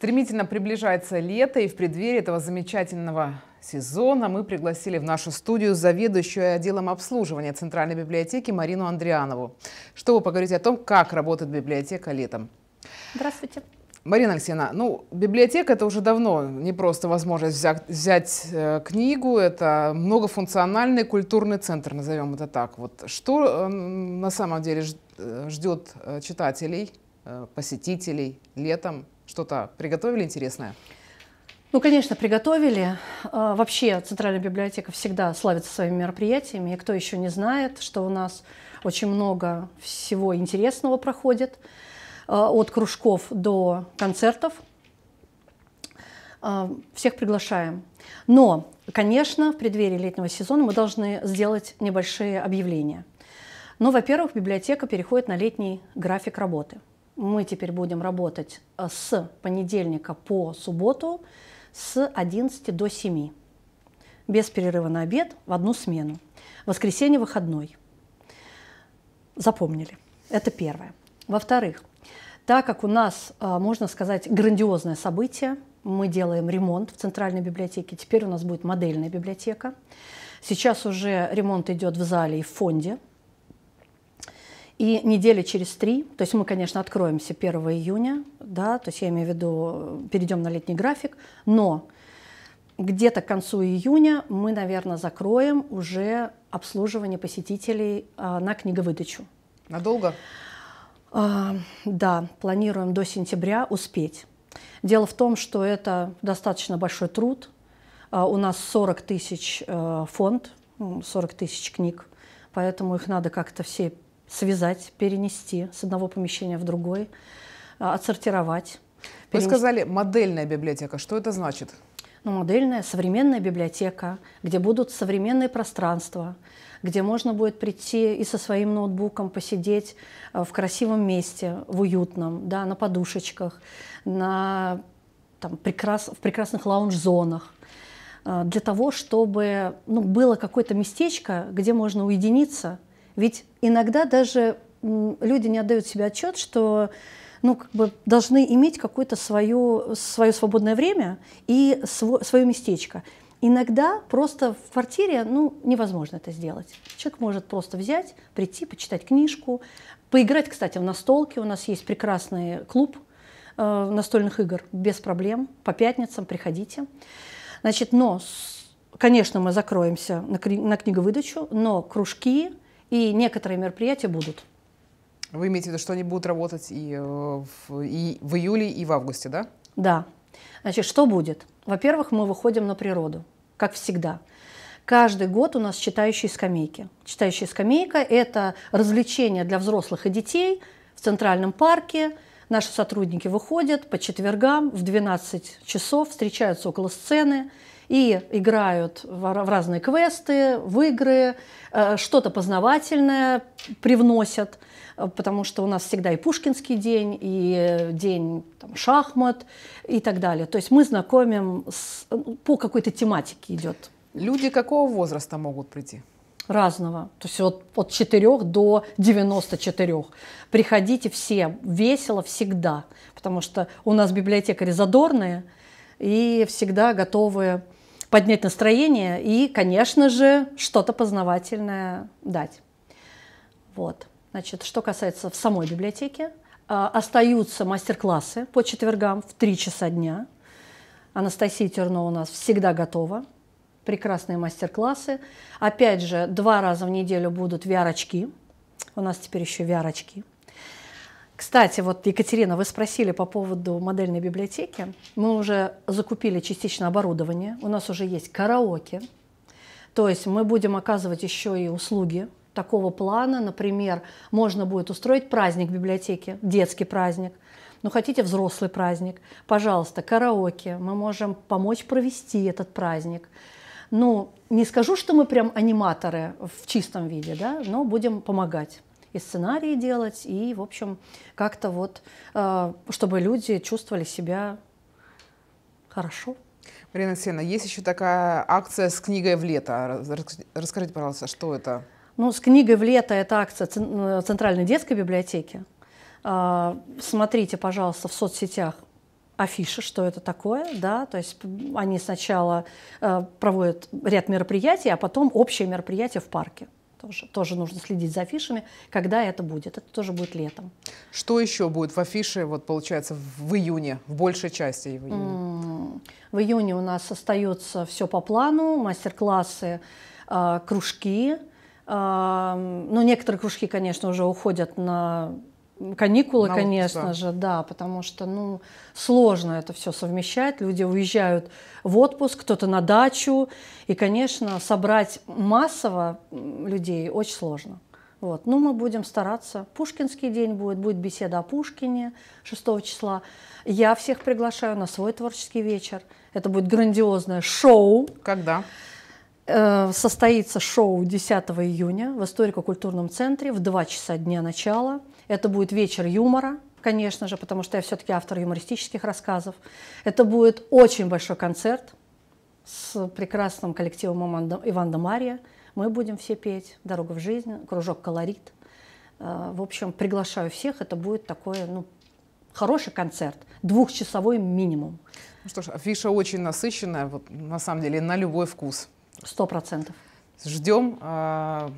Стремительно приближается лето, и в преддверии этого замечательного сезона мы пригласили в нашу студию заведующую отделом обслуживания Центральной библиотеки Марину Андрианову, чтобы поговорить о том, как работает библиотека летом. Здравствуйте. Марина Алексеевна, ну, библиотека – это уже давно не просто возможность взять, взять э, книгу, это многофункциональный культурный центр, назовем это так. Вот что э, на самом деле э, ждет э, читателей, э, посетителей летом – что-то приготовили интересное? Ну, конечно, приготовили. А, вообще Центральная библиотека всегда славится своими мероприятиями. И кто еще не знает, что у нас очень много всего интересного проходит. А, от кружков до концертов. А, всех приглашаем. Но, конечно, в преддверии летнего сезона мы должны сделать небольшие объявления. Ну, во-первых, библиотека переходит на летний график работы – мы теперь будем работать э, с понедельника по субботу с 11 до 7, без перерыва на обед, в одну смену. Воскресенье выходной. Запомнили. Это первое. Во-вторых, так как у нас, э, можно сказать, грандиозное событие, мы делаем ремонт в Центральной библиотеке, теперь у нас будет модельная библиотека. Сейчас уже ремонт идет в зале и в фонде – и недели через три, то есть мы, конечно, откроемся 1 июня, да, то есть я имею в виду, перейдем на летний график, но где-то к концу июня мы, наверное, закроем уже обслуживание посетителей а, на книговыдачу. Надолго? А, да, планируем до сентября успеть. Дело в том, что это достаточно большой труд. А, у нас 40 тысяч э, фонд, 40 тысяч книг, поэтому их надо как-то все связать, перенести с одного помещения в другое, а, отсортировать. Перенести. Вы сказали модельная библиотека. Что это значит? Ну, модельная, современная библиотека, где будут современные пространства, где можно будет прийти и со своим ноутбуком посидеть э, в красивом месте, в уютном, да, на подушечках, на, там, прекрас, в прекрасных лаунж-зонах э, для того, чтобы ну, было какое-то местечко, где можно уединиться – ведь иногда даже люди не отдают себе отчет, что ну, как бы должны иметь какое-то свое, свое свободное время и сво, свое местечко. Иногда просто в квартире ну, невозможно это сделать. Человек может просто взять, прийти, почитать книжку, поиграть, кстати, в настолки. У нас есть прекрасный клуб э, настольных игр без проблем. По пятницам приходите. Значит, но, конечно, мы закроемся на, на книговыдачу, но кружки, и некоторые мероприятия будут. Вы имеете в виду, что они будут работать и э, в, и в июле, и в августе, да? Да. Значит, что будет? Во-первых, мы выходим на природу, как всегда. Каждый год у нас читающие скамейки. Читающая скамейка – это развлечение для взрослых и детей в Центральном парке. Наши сотрудники выходят по четвергам в 12 часов, встречаются около сцены – и играют в разные квесты, в игры, э, что-то познавательное привносят, э, потому что у нас всегда и Пушкинский день, и э, день там, шахмат и так далее. То есть мы знакомим с, по какой-то тематике идет. Люди какого возраста могут прийти? разного. То есть вот от 4 до 94. Приходите все, весело всегда, потому что у нас библиотекари задорные и всегда готовые поднять настроение и, конечно же, что-то познавательное дать. Вот. Значит, что касается в самой библиотеке, а, остаются мастер-классы по четвергам в 3 часа дня. Анастасия Тернова у нас всегда готова. Прекрасные мастер-классы. Опять же, два раза в неделю будут VR-очки. У нас теперь еще VR-очки – кстати, вот, Екатерина, вы спросили по поводу модельной библиотеки. Мы уже закупили частично оборудование, у нас уже есть караоке, то есть мы будем оказывать еще и услуги такого плана. Например, можно будет устроить праздник в библиотеке, детский праздник. Но ну, хотите взрослый праздник, пожалуйста, караоке. Мы можем помочь провести этот праздник. Ну, не скажу, что мы прям аниматоры в чистом виде, да, но будем помогать и сценарии делать, и, в общем, как-то вот, э, чтобы люди чувствовали себя хорошо. Марина Алексеевна, есть еще такая акция с книгой в лето. Расскажите, пожалуйста, что это? Ну, с книгой в лето это акция э, Центральной детской библиотеки. А, смотрите, пожалуйста, в соцсетях афиши, что это такое, да, то есть они сначала э, проводят ряд мероприятий, а потом общее мероприятие в парке. Тоже, тоже нужно следить за афишами, когда это будет. Это тоже будет летом. Что еще будет в афише, вот получается, в июне, в большей части в июне? в июне у нас остается все по плану, мастер-классы, а, кружки. А, но ну, некоторые кружки, конечно, уже уходят на каникулы, на конечно отпуск, да. же, да, потому что, ну, сложно это все совмещать. Люди уезжают в отпуск, кто-то на дачу, и, конечно, собрать массово людей очень сложно. Вот. Ну, мы будем стараться. Пушкинский день будет, будет беседа о Пушкине 6 числа. Я всех приглашаю на свой творческий вечер. Это будет грандиозное шоу. Когда? Э, состоится шоу 10 июня в историко-культурном центре в 2 часа дня начала. Это будет вечер юмора, конечно же, потому что я все-таки автор юмористических рассказов. Это будет очень большой концерт с прекрасным коллективом Иван да Мария. Мы будем все петь «Дорога в жизнь», «Кружок колорит». Э, в общем, приглашаю всех. Это будет такой ну, хороший концерт, двухчасовой минимум. Ну что ж, афиша очень насыщенная, вот, на самом деле, на любой вкус. Сто процентов. Ждем. Э а,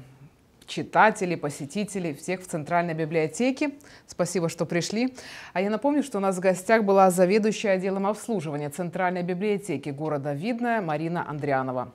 читателей, посетителей, всех в Центральной библиотеке. Спасибо, что пришли. А я напомню, что у нас в гостях была заведующая отделом обслуживания Центральной библиотеки города Видное Марина Андрианова.